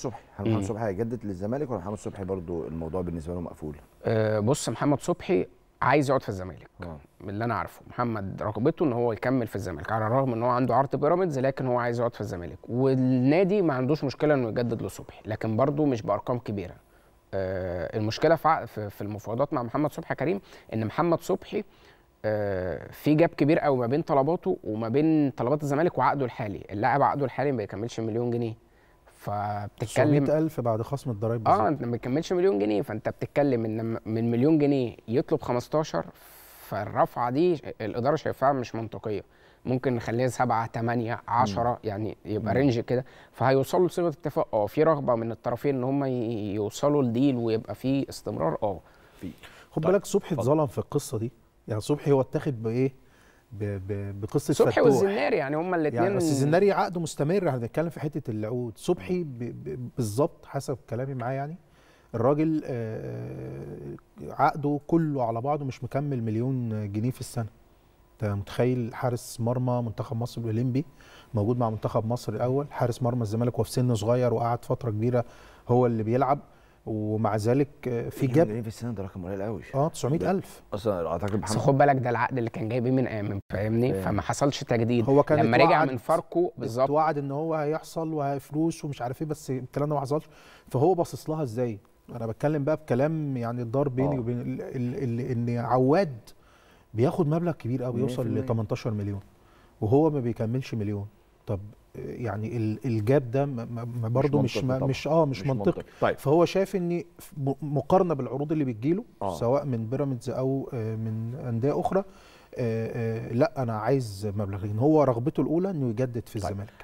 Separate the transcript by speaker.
Speaker 1: صبحي هل محمد صبحي هيجدد للزمالك ولا محمد صبحي برضو الموضوع بالنسبه له مقفول؟
Speaker 2: أه بص محمد صبحي عايز يقعد في الزمالك آه. من اللي انا عارفه محمد رغبته ان هو يكمل في الزمالك على الرغم ان هو عنده عرض بيراميدز لكن هو عايز يقعد في الزمالك والنادي ما عندوش مشكله انه يجدد لصبحي لكن برضو مش بارقام كبيره أه المشكله في في المفاوضات مع محمد صبحي كريم ان محمد صبحي آه، في جاب كبير قوي ما بين طلباته وما بين طلبات الزمالك وعقده الحالي اللاعب عقده الحالي ما بيكملش مليون جنيه فبتتكلم
Speaker 1: 100000 بعد خصم الضرايب اه
Speaker 2: انت ما بتكملش مليون جنيه فانت بتتكلم ان من مليون جنيه يطلب 15 فالرفعه دي الاداره شايفاها مش منطقيه ممكن نخليها 7 8 10 يعني يبقى رينج كده فهيوصلوا لصيغه اتفاق اه في رغبه من الطرفين ان هم يوصلوا لديل ويبقى في استمرار اه في طيب، خد بالك
Speaker 1: صبحي اتظلم في القصه دي يعني صبحي هو اتاخد بايه بقصه صبحي فتوح. والزناري
Speaker 2: يعني هما الاثنين يعني بس الزناري
Speaker 1: عقده مستمر احنا بنتكلم في حته العقود صبحي بالظبط حسب كلامي معاه يعني الراجل آه، آه، عقده كله على بعضه مش مكمل مليون جنيه في السنه انت متخيل حارس مرمى منتخب مصر الاولمبي موجود مع منتخب مصر الاول حارس مرمى الزمالك وفي سن صغير وقعد فتره
Speaker 2: كبيره هو اللي بيلعب ومع ذلك آه، في جاب في السنه ده رقم قليل قوي اه 900000 اصلا اعتقد محمد بس خد بالك ده العقد اللي كان جايبه من امن آه، فاهمني إيه. فما حصلش تجديد هو كان لما رجع من
Speaker 1: فاركو بالظبط اتوعد ان هو هيحصل وفلوس ومش عارف ايه بس الكلام ده ما حصلش فهو باصص لها ازاي انا بتكلم بقى بكلام يعني الدار بيني آه. وبين ان عواد بياخد مبلغ كبير قوي يوصل ل 18 مليون وهو ما بيكملش مليون طب يعني الجاب ده برضه مش مش, مش اه مش, مش منطقي, منطقي. طيب. فهو شايف ان مقارنه بالعروض اللي بتجيله آه. سواء من بيراميدز او آه، من انديه اخرى آه آه لا انا عايز مبلغين هو رغبته الاولى انه يجدد في طيب. الزمالك